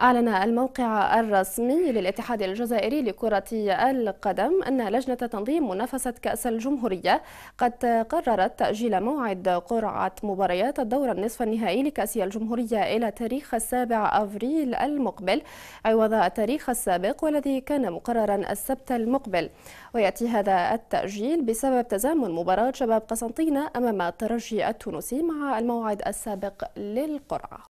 أعلن الموقع الرسمي للاتحاد الجزائري لكرة القدم أن لجنة تنظيم منافسة كأس الجمهورية قد قررت تأجيل موعد قرعة مباريات الدور النصف النهائي لكأس الجمهورية إلى تاريخ السابع أفريل المقبل عوض التاريخ السابق والذي كان مقررا السبت المقبل ويأتي هذا التأجيل بسبب تزامن مباراة شباب قسنطينة أمام الترجي التونسي مع الموعد السابق للقرعة